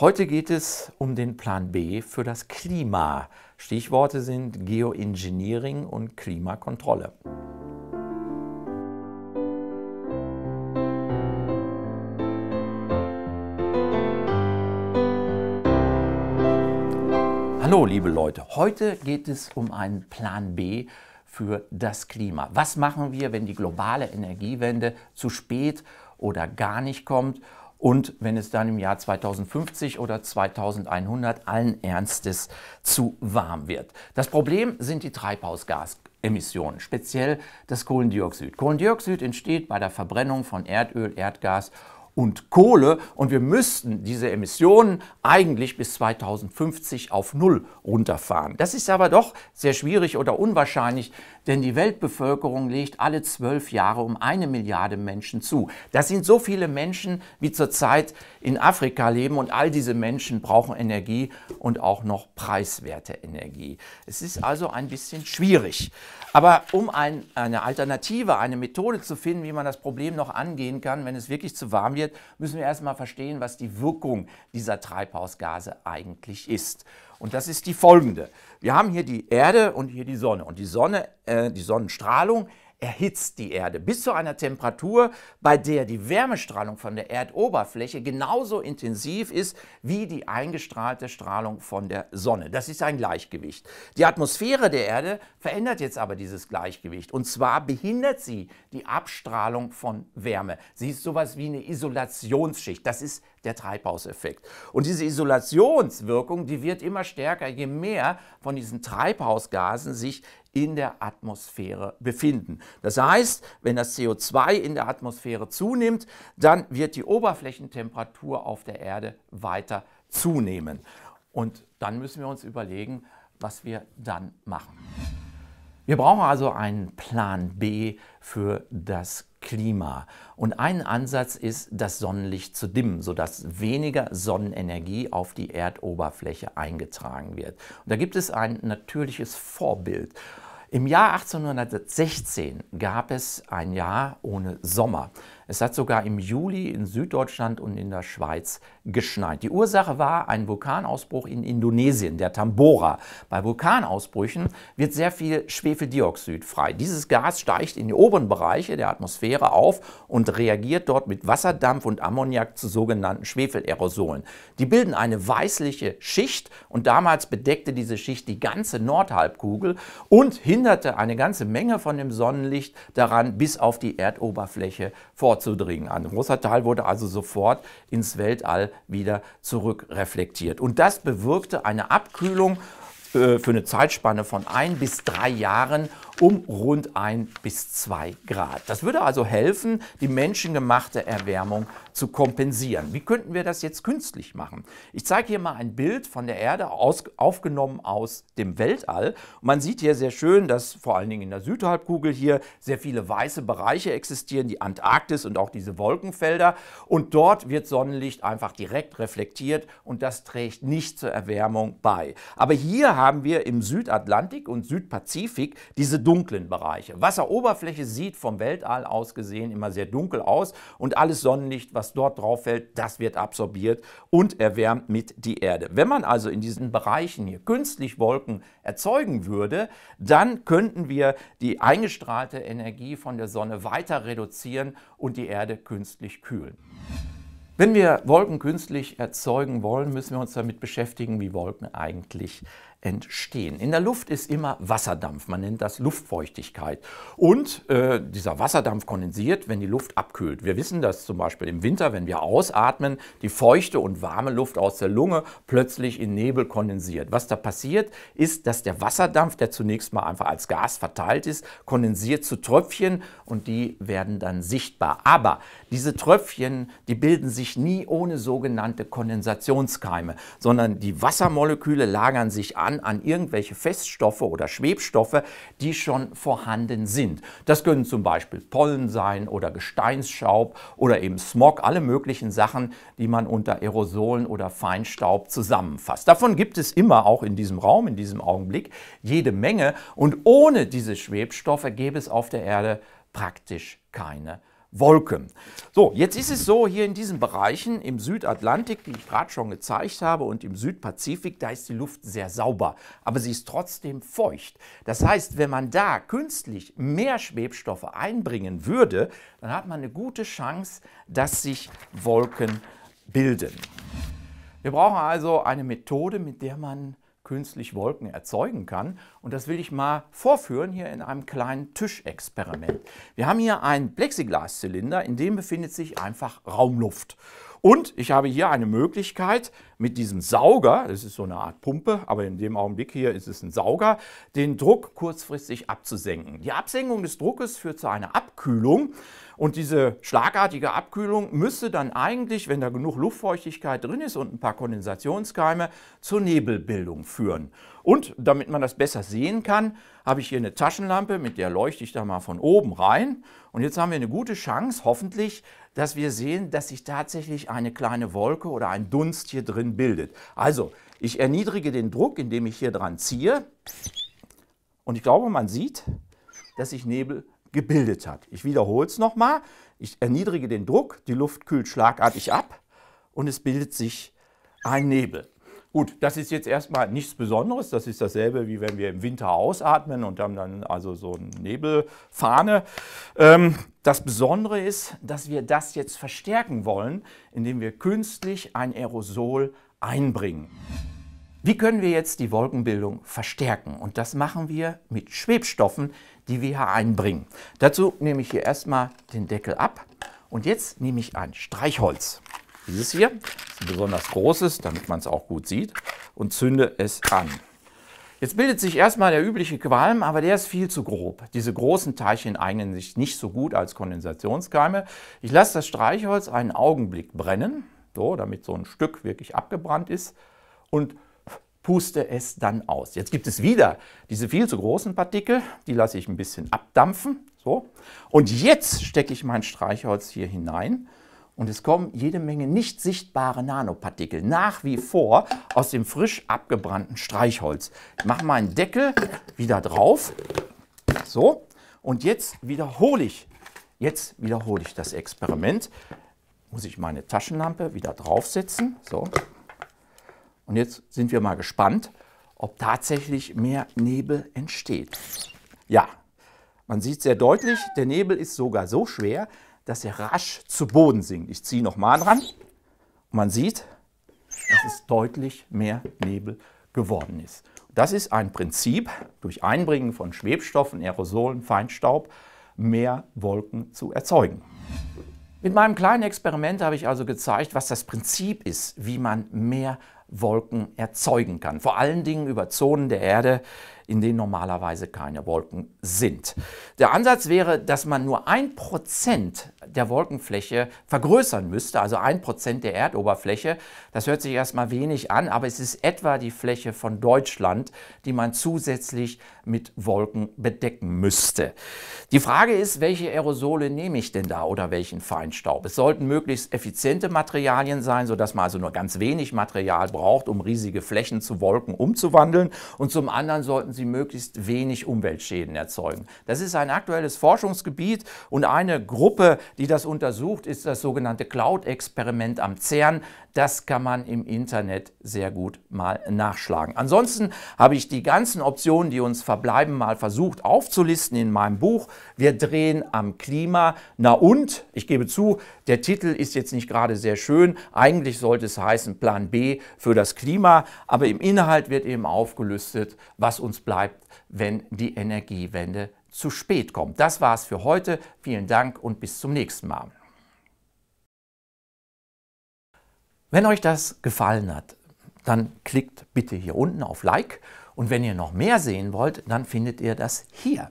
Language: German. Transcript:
Heute geht es um den Plan B für das Klima. Stichworte sind Geoengineering und Klimakontrolle. Hallo liebe Leute, heute geht es um einen Plan B für das Klima. Was machen wir, wenn die globale Energiewende zu spät oder gar nicht kommt und wenn es dann im Jahr 2050 oder 2100 allen Ernstes zu warm wird. Das Problem sind die Treibhausgasemissionen, speziell das Kohlendioxid. Kohlendioxid entsteht bei der Verbrennung von Erdöl, Erdgas und Kohle und wir müssten diese Emissionen eigentlich bis 2050 auf Null runterfahren. Das ist aber doch sehr schwierig oder unwahrscheinlich, denn die Weltbevölkerung legt alle zwölf Jahre um eine Milliarde Menschen zu. Das sind so viele Menschen, wie zurzeit in Afrika leben und all diese Menschen brauchen Energie und auch noch preiswerte Energie. Es ist also ein bisschen schwierig. Aber um ein, eine Alternative, eine Methode zu finden, wie man das Problem noch angehen kann, wenn es wirklich zu warm wird, müssen wir erstmal verstehen, was die Wirkung dieser Treibhausgase eigentlich ist. Und das ist die folgende. Wir haben hier die Erde und hier die Sonne. Und die, Sonne, äh, die Sonnenstrahlung erhitzt die Erde bis zu einer Temperatur, bei der die Wärmestrahlung von der Erdoberfläche genauso intensiv ist wie die eingestrahlte Strahlung von der Sonne. Das ist ein Gleichgewicht. Die Atmosphäre der Erde verändert jetzt aber dieses Gleichgewicht und zwar behindert sie die Abstrahlung von Wärme. Sie ist sowas wie eine Isolationsschicht. Das ist der Treibhauseffekt. Und diese Isolationswirkung, die wird immer stärker, je mehr von diesen Treibhausgasen sich in der Atmosphäre befinden. Das heißt, wenn das CO2 in der Atmosphäre zunimmt, dann wird die Oberflächentemperatur auf der Erde weiter zunehmen. Und dann müssen wir uns überlegen, was wir dann machen. Wir brauchen also einen Plan B für das Klima. Und ein Ansatz ist, das Sonnenlicht zu dimmen, sodass weniger Sonnenenergie auf die Erdoberfläche eingetragen wird. Und da gibt es ein natürliches Vorbild. Im Jahr 1816 gab es ein Jahr ohne Sommer. Es hat sogar im Juli in Süddeutschland und in der Schweiz geschneit. Die Ursache war ein Vulkanausbruch in Indonesien, der Tambora. Bei Vulkanausbrüchen wird sehr viel Schwefeldioxid frei. Dieses Gas steigt in die oberen Bereiche der Atmosphäre auf und reagiert dort mit Wasserdampf und Ammoniak zu sogenannten Schwefelerosolen. Die bilden eine weißliche Schicht und damals bedeckte diese Schicht die ganze Nordhalbkugel und hinderte eine ganze Menge von dem Sonnenlicht daran, bis auf die Erdoberfläche vor vorzudringen. Ein großer Teil wurde also sofort ins Weltall wieder zurückreflektiert. Und das bewirkte eine Abkühlung äh, für eine Zeitspanne von ein bis drei Jahren um rund ein bis zwei Grad. Das würde also helfen, die menschengemachte Erwärmung zu kompensieren. Wie könnten wir das jetzt künstlich machen? Ich zeige hier mal ein Bild von der Erde aus, aufgenommen aus dem Weltall. Und man sieht hier sehr schön, dass vor allen Dingen in der Südhalbkugel hier sehr viele weiße Bereiche existieren, die Antarktis und auch diese Wolkenfelder. Und dort wird Sonnenlicht einfach direkt reflektiert und das trägt nicht zur Erwärmung bei. Aber hier haben wir im Südatlantik und Südpazifik diese dunklen Bereiche. Wasseroberfläche sieht vom Weltall aus gesehen immer sehr dunkel aus und alles Sonnenlicht, was dort drauf fällt, das wird absorbiert und erwärmt mit die Erde. Wenn man also in diesen Bereichen hier künstlich Wolken erzeugen würde, dann könnten wir die eingestrahlte Energie von der Sonne weiter reduzieren und die Erde künstlich kühlen. Wenn wir Wolken künstlich erzeugen wollen, müssen wir uns damit beschäftigen, wie Wolken eigentlich entstehen. In der Luft ist immer Wasserdampf, man nennt das Luftfeuchtigkeit. Und äh, dieser Wasserdampf kondensiert, wenn die Luft abkühlt. Wir wissen dass zum Beispiel im Winter, wenn wir ausatmen, die feuchte und warme Luft aus der Lunge plötzlich in Nebel kondensiert. Was da passiert, ist, dass der Wasserdampf, der zunächst mal einfach als Gas verteilt ist, kondensiert zu Tröpfchen und die werden dann sichtbar. Aber diese Tröpfchen, die bilden sich nie ohne sogenannte Kondensationskeime, sondern die Wassermoleküle lagern sich an dann an irgendwelche Feststoffe oder Schwebstoffe, die schon vorhanden sind. Das können zum Beispiel Pollen sein oder Gesteinsschaub oder eben Smog, alle möglichen Sachen, die man unter Aerosolen oder Feinstaub zusammenfasst. Davon gibt es immer auch in diesem Raum, in diesem Augenblick, jede Menge. Und ohne diese Schwebstoffe gäbe es auf der Erde praktisch keine Wolken. So, jetzt ist es so, hier in diesen Bereichen im Südatlantik, die ich gerade schon gezeigt habe, und im Südpazifik, da ist die Luft sehr sauber, aber sie ist trotzdem feucht. Das heißt, wenn man da künstlich mehr Schwebstoffe einbringen würde, dann hat man eine gute Chance, dass sich Wolken bilden. Wir brauchen also eine Methode, mit der man künstlich Wolken erzeugen kann. Und das will ich mal vorführen hier in einem kleinen Tischexperiment. Wir haben hier einen Plexiglaszylinder, in dem befindet sich einfach Raumluft. Und ich habe hier eine Möglichkeit, mit diesem Sauger, das ist so eine Art Pumpe, aber in dem Augenblick hier ist es ein Sauger, den Druck kurzfristig abzusenken. Die Absenkung des Druckes führt zu einer Abkühlung und diese schlagartige Abkühlung müsste dann eigentlich, wenn da genug Luftfeuchtigkeit drin ist und ein paar Kondensationskeime, zur Nebelbildung führen. Und damit man das besser sehen kann, habe ich hier eine Taschenlampe, mit der leuchte ich da mal von oben rein. Und jetzt haben wir eine gute Chance, hoffentlich, dass wir sehen, dass sich tatsächlich eine kleine Wolke oder ein Dunst hier drin bildet. Also, ich erniedrige den Druck, indem ich hier dran ziehe. Und ich glaube, man sieht, dass sich Nebel gebildet hat. Ich wiederhole es nochmal. Ich erniedrige den Druck, die Luft kühlt schlagartig ab und es bildet sich ein Nebel. Gut, das ist jetzt erstmal nichts Besonderes. Das ist dasselbe, wie wenn wir im Winter ausatmen und haben dann also so eine Nebelfahne. Ähm, das Besondere ist, dass wir das jetzt verstärken wollen, indem wir künstlich ein Aerosol einbringen. Wie können wir jetzt die Wolkenbildung verstärken? Und das machen wir mit Schwebstoffen, die wir hier einbringen. Dazu nehme ich hier erstmal den Deckel ab und jetzt nehme ich ein Streichholz dieses hier, ein besonders großes, damit man es auch gut sieht, und zünde es an. Jetzt bildet sich erstmal der übliche Qualm, aber der ist viel zu grob. Diese großen Teilchen eignen sich nicht so gut als Kondensationskeime. Ich lasse das Streichholz einen Augenblick brennen, so, damit so ein Stück wirklich abgebrannt ist und puste es dann aus. Jetzt gibt es wieder diese viel zu großen Partikel, die lasse ich ein bisschen abdampfen. So. Und jetzt stecke ich mein Streichholz hier hinein und es kommen jede Menge nicht sichtbare Nanopartikel nach wie vor aus dem frisch abgebrannten Streichholz. Ich mache meinen Deckel wieder drauf. So. Und jetzt wiederhole ich. Jetzt wiederhole ich das Experiment. Muss ich meine Taschenlampe wieder draufsetzen. So. Und jetzt sind wir mal gespannt, ob tatsächlich mehr Nebel entsteht. Ja, man sieht sehr deutlich, der Nebel ist sogar so schwer, dass er rasch zu Boden sinkt. Ich ziehe nochmal dran und man sieht, dass es deutlich mehr Nebel geworden ist. Das ist ein Prinzip, durch Einbringen von Schwebstoffen, Aerosolen, Feinstaub mehr Wolken zu erzeugen. Mit meinem kleinen Experiment habe ich also gezeigt, was das Prinzip ist, wie man mehr Wolken erzeugen kann. Vor allen Dingen über Zonen der Erde, in denen normalerweise keine Wolken sind. Der Ansatz wäre, dass man nur ein Prozent der Wolkenfläche vergrößern müsste, also ein Prozent der Erdoberfläche. Das hört sich erstmal wenig an, aber es ist etwa die Fläche von Deutschland, die man zusätzlich mit Wolken bedecken müsste. Die Frage ist, welche Aerosole nehme ich denn da oder welchen Feinstaub? Es sollten möglichst effiziente Materialien sein, sodass man also nur ganz wenig Material braucht, um riesige Flächen zu Wolken umzuwandeln. Und zum anderen sollten sollten sie möglichst wenig Umweltschäden erzeugen. Das ist ein aktuelles Forschungsgebiet und eine Gruppe, die das untersucht, ist das sogenannte Cloud-Experiment am CERN. Das kann man im Internet sehr gut mal nachschlagen. Ansonsten habe ich die ganzen Optionen, die uns verbleiben, mal versucht aufzulisten in meinem Buch. Wir drehen am Klima. Na und, ich gebe zu, der Titel ist jetzt nicht gerade sehr schön. Eigentlich sollte es heißen Plan B für das Klima, aber im Inhalt wird eben aufgelistet, was uns bleibt, wenn die Energiewende zu spät kommt. Das war es für heute. Vielen Dank und bis zum nächsten Mal. Wenn euch das gefallen hat, dann klickt bitte hier unten auf Like und wenn ihr noch mehr sehen wollt, dann findet ihr das hier.